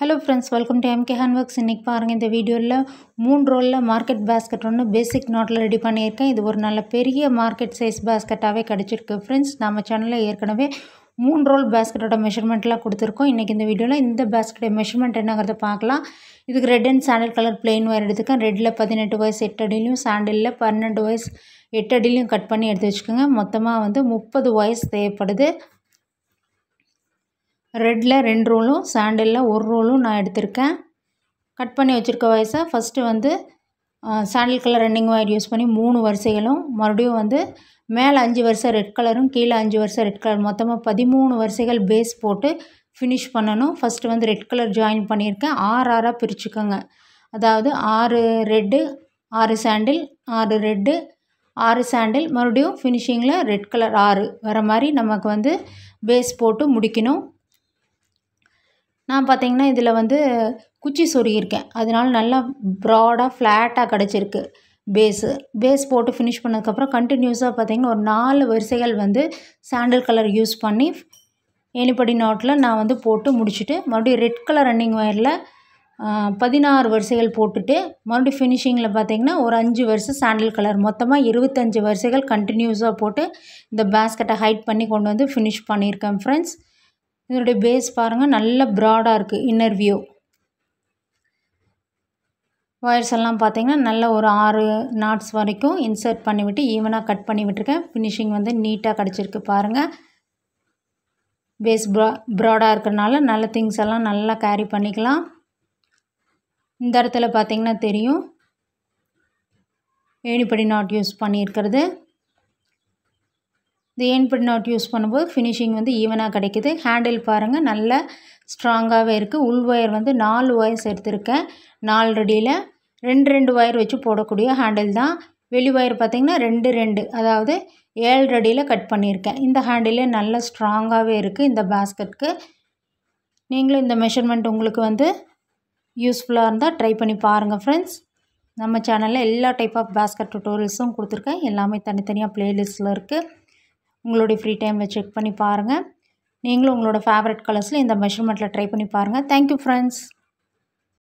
hello friends welcome to MK Handworks இன்றைக்கி பாருங்கள் இந்த வீடியோவில் மூணு ரோலில் மார்க்கெட் பேஸ்கெட் ஒன்று பேசிக் நாட்டில் ரெடி பண்ணியிருக்கேன் இது ஒரு நல்ல பெரிய மார்க்கெட் சைஸ் பேஸ்கெட்டாகவே கிடச்சிருக்கு ஃப்ரெண்ட்ஸ் நம்ம சேனலில் ஏற்கனவே மூணு ரோல் பேஸ்கெட்டோட மெஷர்மெண்ட்லாம் கொடுத்துருக்கோம் இன்றைக்கி இந்த வீடியோவில் இந்த பேஸ்கெட்டோட மெஷர்மெண்ட் என்னங்கிறத பார்க்கலாம் இதுக்கு red and sandal colour plain wire எடுத்துக்கேன் ரெட்டில் பதினெட்டு வயசு எட்டு அடியிலையும் சாண்டிலில் பன்னெண்டு வயசு எட்டு அடியிலையும் கட் பண்ணி எடுத்து வச்சுக்கோங்க மொத்தமாக வந்து முப்பது வயசு தேவைப்படுது ரெட்டில் ரெண்டு ரோலும் சாண்டலில் ஒரு ரோலும் நான் எடுத்திருக்கேன் கட் பண்ணி வச்சுருக்க வயசாக ஃபஸ்ட்டு வந்து sandal colour running wire use பண்ணி மூணு வரிசைகளும் மறுபடியும் வந்து மேலே அஞ்சு வருஷம் ரெட் கலரும் கீழே அஞ்சு வருஷம் ரெட் கலர் மொத்தமாக பதிமூணு வரிசைகள் பேஸ் போட்டு ஃபினிஷ் பண்ணணும் ஃபஸ்ட்டு வந்து ரெட் கலர் ஜாயின் பண்ணியிருக்கேன் ஆறு ஆறாக பிரிச்சுக்கோங்க அதாவது ஆறு ரெட்டு ஆறு சாண்டில் ஆறு ரெட்டு ஆறு சாண்டில் மறுபடியும் ஃபினிஷிங்கில் ரெட் கலர் ஆறு வர மாதிரி நமக்கு வந்து பேஸ் போட்டு முடிக்கணும் நான் பார்த்திங்கன்னா இதில் வந்து குச்சி சொருகியிருக்கேன் அதனால நல்லா ப்ராடாக ஃப்ளாட்டாக கிடச்சிருக்கு பேஸு பேஸ் போட்டு ஃபினிஷ் பண்ணதுக்கப்புறம் கண்டினியூஸாக பார்த்திங்கன்னா ஒரு நாலு வரிசைகள் வந்து சாண்டில் கலர் யூஸ் பண்ணி ஏனிப்படி நாட்டில் நான் வந்து போட்டு முடிச்சுட்டு மறுபடியும் ரெட் கலர் ரன்னிங் ஒயரில் பதினாறு வரிசைகள் போட்டுட்டு மறுபடியும் ஃபினிஷிங்கில் பார்த்திங்கன்னா ஒரு அஞ்சு வரிசை சாண்டில் கலர் மொத்தமாக இருபத்தஞ்சி வரிசைகள் கண்டினியூஸாக போட்டு இந்த பேஸ்கெட்டை ஹைட் பண்ணி கொண்டு வந்து ஃபினிஷ் பண்ணியிருக்கேன் ஃப்ரெண்ட்ஸ் இதனுடைய பேஸ் பாருங்கள் நல்ல ப்ராடாக இருக்குது இன்னர் வியூ ஒயர்ஸ் எல்லாம் பார்த்திங்கன்னா நல்ல ஒரு ஆறு நாட்ஸ் வரைக்கும் இன்சர்ட் பண்ணிவிட்டு ஈவனாக கட் பண்ணி விட்டுருக்கேன் ஃபினிஷிங் வந்து நீட்டாக கிடச்சிருக்கு பாருங்கள் பேஸ் ப்ரா ப்ராடாக இருக்கிறனால நல்ல திங்ஸ் எல்லாம் நல்லா கேரி பண்ணிக்கலாம் இந்த இடத்துல பார்த்திங்கன்னா தெரியும் ஏணிப்படி நாட் யூஸ் பண்ணியிருக்கிறது இந்த ஏன் பிட் நாட் யூஸ் பண்ணும்போது ஃபினிஷிங் வந்து ஈவனாக கிடைக்கிது ஹேண்டில் பாருங்கள் நல்ல ஸ்ட்ராங்காகவே இருக்குது உள் ஒயர் வந்து நாலு ஒயர்ஸ் எடுத்திருக்கேன் நாலு ரெடியில் ரெண்டு ரெண்டு ஒயர் வச்சு போடக்கூடிய ஹேண்டில் தான் வெளி ஒயர் பார்த்திங்கன்னா ரெண்டு ரெண்டு அதாவது ஏழு ரெடியில் கட் பண்ணியிருக்கேன் இந்த ஹேண்டிலே நல்ல ஸ்ட்ராங்காகவே இருக்குது இந்த பேஸ்கட்க்கு நீங்களும் இந்த மெஷர்மெண்ட் உங்களுக்கு வந்து யூஸ்ஃபுல்லாக இருந்தால் ட்ரை பண்ணி பாருங்கள் ஃப்ரெண்ட்ஸ் நம்ம சேனலில் எல்லா டைப் ஆஃப் பேஸ்கட் டுட்டோரியல்ஸும் கொடுத்துருக்கேன் எல்லாமே தனித்தனியாக ப்ளேலிஸ்ட்டில் இருக்குது உங்களுடைய ஃப்ரீ டைமில் செக் பண்ணி பாருங்கள் நீங்களும் உங்களோட ஃபேவரட் கலர்ஸில் இந்த மெஷர்மெண்ட்டில் ட்ரை பண்ணி பாருங்கள் தேங்க்யூ ஃப்ரெண்ட்ஸ்